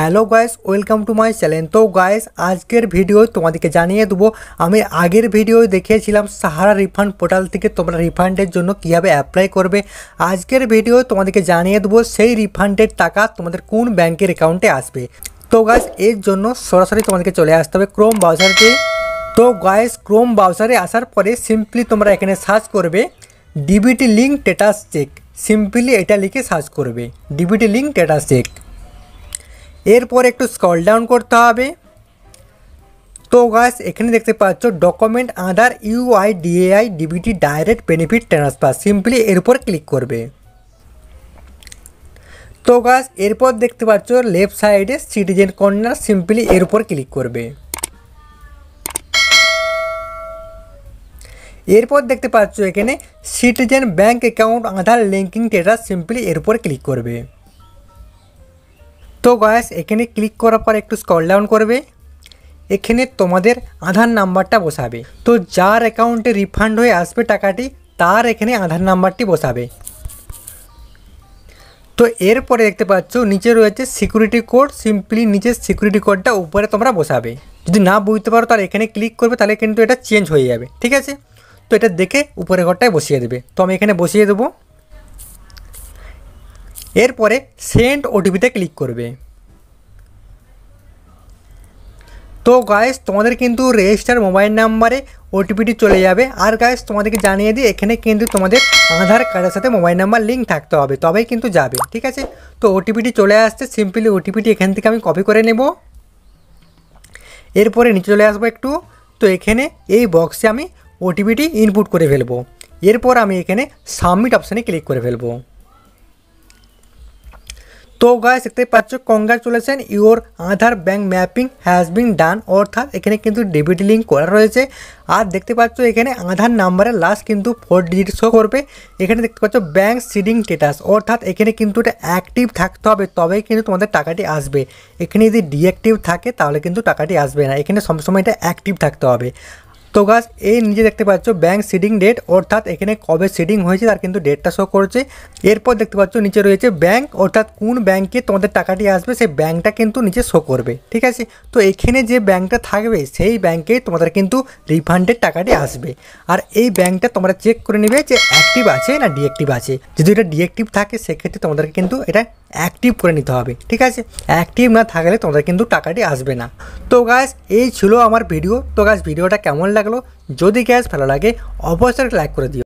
hello guys welcome to my channel तो guys आज के वीडियो तुमदके জানিয়ে দেব আমি আগের ভিডিওতে দেখিয়েছিলামahara refund portal থেকে তোমরা রিফান্ডের জন্য কিভাবে अप्लाई করবে আজকের ভিডিওতে তোমাদের জানিয়ে দেব সেই রিফান্ডেড টাকা তোমাদের কোন ব্যাংকের অ্যাকাউন্টে আসবে তো गाइस এর জন্য সরাসরি তোমাদের চলে আসবে Chrome browser তে তো गाइस Chrome browser এ আসার পরে सिंपली তোমরা এখানে সার্চ করবে DBT link status check simply এটা লিখে সার্চ করবে DBT link status check এরপর একটু স্কল ডাউন করতে হবে তো গাছ এখানে দেখতে পাচ্ছ document Aadhaar UI DAI DBT direct benefit transfer simply এর উপর ক্লিক করবে তো গাছ এরপর দেখতে পাচ্ছ লেফট সাইডে সিটিজেন কর্নার সিম্পলি এর উপর ক্লিক করবে এরপর দেখতে পাচ্ছ এখানে citizen bank account Aadhaar linking data simply এর উপর ক্লিক করবে তো গয়াস এখানে ক্লিক করার পর একটু স্কল ডাউন করবে এখানে তোমাদের আধার নাম্বারটা বসাবে তো যার অ্যাকাউন্টে রিফান্ড হয়ে আসবে টাকাটি তার এখানে আধার নাম্বারটি বসাবে তো এরপরে দেখতে পাচ্ছ নিচে রয়েছে সিকিউরিটি কোড সিম্পলি নিচের সিকিউরিটি কোডটা উপরে তোমরা বসাবে যদি না বুঝতে পারো তার এখানে ক্লিক করবে তাহলে কিন্তু এটা চেঞ্জ হয়ে যাবে ঠিক আছে তো এটা দেখে উপরে ঘরটায় বসিয়ে দেবে তো আমি এখানে বসিয়ে দেবো এরপরে সেন্ড ওটিপিতে ক্লিক করবে তো গায়েস তোমাদের কিন্তু রেজিস্টার মোবাইল নাম্বারে ওটিপিটি চলে যাবে আর গায়েস তোমাদেরকে জানিয়ে দিই এখানে কিন্তু তোমাদের আধার কার্ডের সাথে মোবাইল নাম্বার লিঙ্ক থাকতে হবে তবেই কিন্তু যাবে ঠিক আছে তো ওটিপিটি চলে আসছে সিম্পলি ওটিপিটি এখান থেকে আমি কপি করে নেব এরপরে নিচে চলে আসবো একটু তো এখানে এই বক্সে আমি ওটিপিটি ইনপুট করে ফেলবো এরপর আমি এখানে সাবমিট অপশানে ক্লিক করে ফেলবো তো গাইস দেখতে পাচ্ছ congratulation your Aadhaar bank mapping has been done অর্থাৎ এখানে কিন্তু ডেবিট লিঙ্ক করা রয়েছে আর দেখতে পাচ্ছ এখানে আধার নাম্বারের লাস্ট কিন্তু ফোর ডিজিট শো করবে এখানে দেখতে পাচ্ছ ব্যাঙ্ক সিডিং স্টেটাস অর্থাৎ এখানে কিন্তু এটা অ্যাক্টিভ থাকতে হবে তবেই কিন্তু তোমাদের টাকাটি আসবে এখানে যদি ডিঅ্যাক্টিভ থাকে তাহলে কিন্তু টাকাটি আসবে না এখানে সবসময় এটা অ্যাক্টিভ থাকতে হবে তো গাছ এই নিজে দেখতে পাচ্ছ ব্যাঙ্ক সিডিং ডেট অর্থাৎ এখানে কবে সিডিং হয়েছে তার কিন্তু ডেটটা শো করছে এরপর দেখতে পাচ্ছ নিচে রয়েছে ব্যাঙ্ক অর্থাৎ কোন ব্যাঙ্কে তোমাদের টাকাটি আসবে সেই ব্যাঙ্কটা কিন্তু নিচে শো করবে ঠিক আছে তো এখানে যে ব্যাঙ্কটা থাকবে সেই ব্যাঙ্কে তোমাদের কিন্তু রিফান্ডের টাকাটি আসবে আর এই ব্যাঙ্কটা তোমরা চেক করে নেবে যে অ্যাক্টিভ আছে না ডিএক্টিভ আছে যদি এটা ডিএক্টিভ থাকে সেক্ষেত্রে তোমাদেরকে কিন্তু এটা অ্যাক্টিভ করে নিতে হবে ঠিক আছে অ্যাক্টিভ না থাকলে তোমাদের কিন্তু টাকাটি আসবে না তো গাছ এই ছিল আমার ভিডিও তো গাছ ভিডিওটা কেমন লাগলো যদি গ্যাস ভালো লাগে অবশ্যই লাইক করে দিও